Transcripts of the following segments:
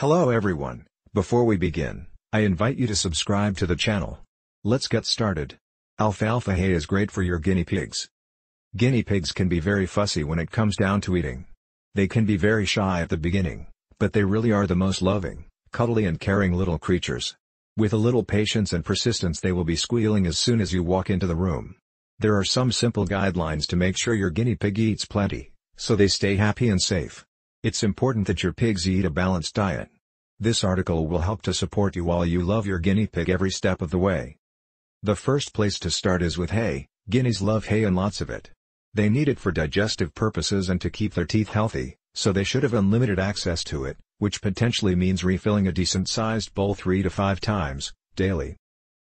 Hello everyone, before we begin, I invite you to subscribe to the channel. Let's get started. Alfalfa hay is great for your guinea pigs. Guinea pigs can be very fussy when it comes down to eating. They can be very shy at the beginning, but they really are the most loving, cuddly and caring little creatures. With a little patience and persistence they will be squealing as soon as you walk into the room. There are some simple guidelines to make sure your guinea pig eats plenty, so they stay happy and safe. It's important that your pigs eat a balanced diet. This article will help to support you while you love your guinea pig every step of the way. The first place to start is with hay. Guineas love hay and lots of it. They need it for digestive purposes and to keep their teeth healthy, so they should have unlimited access to it, which potentially means refilling a decent-sized bowl 3 to 5 times, daily.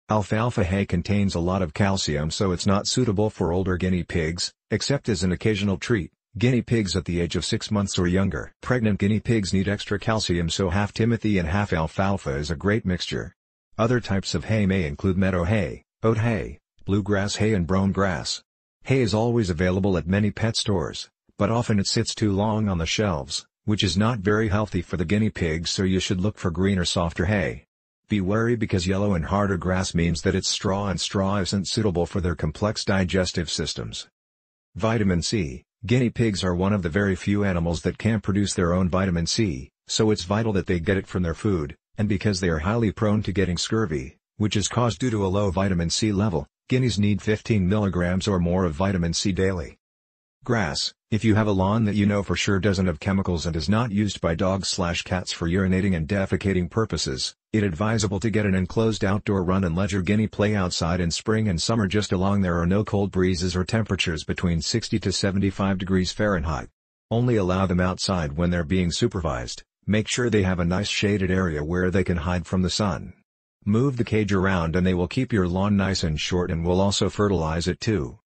Alfalfa hay contains a lot of calcium so it's not suitable for older guinea pigs, except as an occasional treat. Guinea pigs at the age of 6 months or younger. Pregnant guinea pigs need extra calcium so half timothy and half alfalfa is a great mixture. Other types of hay may include meadow hay, oat hay, bluegrass hay and brome grass. Hay is always available at many pet stores, but often it sits too long on the shelves, which is not very healthy for the guinea pigs so you should look for greener softer hay. Be wary because yellow and harder grass means that it's straw and straw isn't suitable for their complex digestive systems. Vitamin C Guinea pigs are one of the very few animals that can produce their own vitamin C, so it's vital that they get it from their food, and because they are highly prone to getting scurvy, which is caused due to a low vitamin C level, guineas need 15 mg or more of vitamin C daily. Grass, if you have a lawn that you know for sure doesn't have chemicals and is not used by dogs slash cats for urinating and defecating purposes, it advisable to get an enclosed outdoor run and let your guinea play outside in spring and summer just along there are no cold breezes or temperatures between 60 to 75 degrees Fahrenheit. Only allow them outside when they're being supervised, make sure they have a nice shaded area where they can hide from the sun. Move the cage around and they will keep your lawn nice and short and will also fertilize it too.